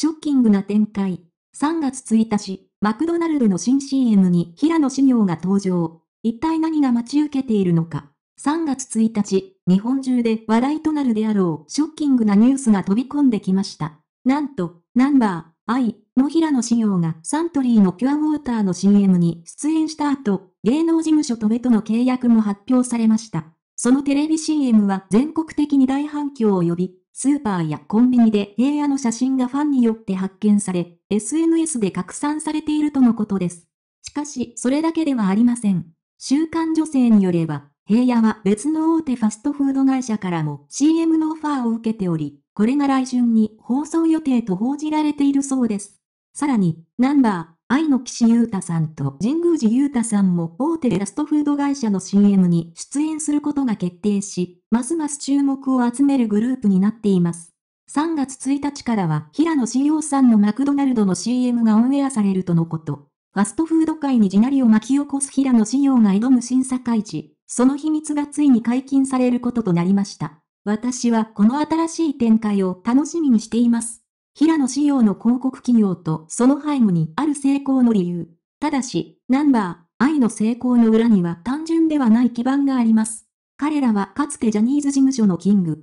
ショッキングな展開。3月1日、マクドナルドの新 CM に平野紫耀が登場。一体何が待ち受けているのか。3月1日、日本中で話題となるであろうショッキングなニュースが飛び込んできました。なんと、ナンバー、アイ、の平野紫耀がサントリーのピュアウォーターの CM に出演した後、芸能事務所とベトの契約も発表されました。そのテレビ CM は全国的に大反響を呼び、スーパーやコンビニで平野の写真がファンによって発見され、SNS で拡散されているとのことです。しかし、それだけではありません。週刊女性によれば、平野は別の大手ファストフード会社からも CM のオファーを受けており、これが来春に放送予定と報じられているそうです。さらに、ナンバー愛の岸優太さんと神宮寺優太さんも大手でラストフード会社の CM に出演することが決定し、ますます注目を集めるグループになっています。3月1日からは平野紫耀さんのマクドナルドの CM がオンエアされるとのこと。ファストフード界に地鳴りを巻き起こす平野紫耀が挑む審査会時、その秘密がついに解禁されることとなりました。私はこの新しい展開を楽しみにしています。平野紫耀の広告企業とその背後にある成功の理由。ただし、ナンバー、愛の成功の裏には単純ではない基盤があります。彼らはかつてジャニーズ事務所のキング、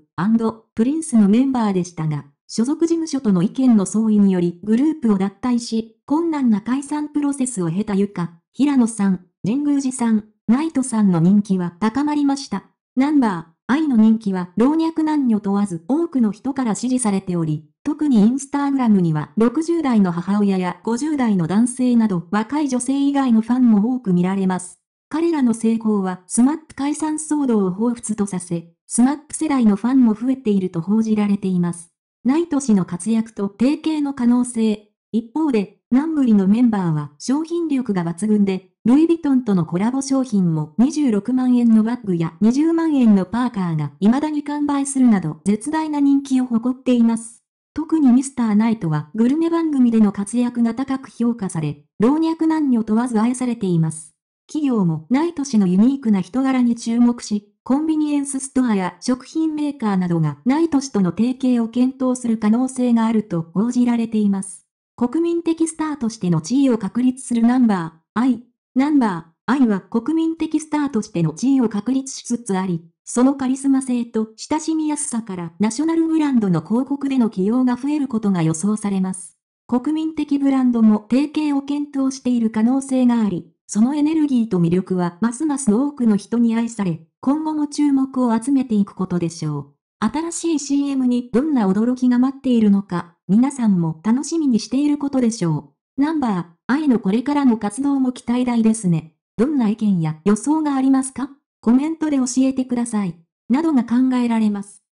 プリンスのメンバーでしたが、所属事務所との意見の相違によりグループを脱退し、困難な解散プロセスを経たゆか、平野さん、神宮寺さん、ナイトさんの人気は高まりました。ナンバー、愛の人気は老若男女問わず多くの人から支持されており、特にインスタグラムには60代の母親や50代の男性など若い女性以外のファンも多く見られます。彼らの成功はスマップ解散騒動を彷彿とさせ、スマップ世代のファンも増えていると報じられています。ナイト氏の活躍と提携の可能性。一方で、ランブリのメンバーは商品力が抜群で、ルイ・ヴィトンとのコラボ商品も26万円のバッグや20万円のパーカーが未だに完売するなど絶大な人気を誇っています。特にミスターナイトはグルメ番組での活躍が高く評価され、老若男女問わず愛されています。企業もナイト氏のユニークな人柄に注目し、コンビニエンスストアや食品メーカーなどがナイト氏との提携を検討する可能性があると報じられています。国民的スターとしての地位を確立するナンバー、I。ナンバー、I は国民的スターとしての地位を確立しつつあり、そのカリスマ性と親しみやすさからナショナルブランドの広告での起用が増えることが予想されます。国民的ブランドも提携を検討している可能性があり、そのエネルギーと魅力はますます多くの人に愛され、今後も注目を集めていくことでしょう。新しい CM にどんな驚きが待っているのか、皆さんも楽しみにしていることでしょう。ナンバー、愛のこれからの活動も期待大ですね。どんな意見や予想がありますかコメントで教えてください。などが考えられます。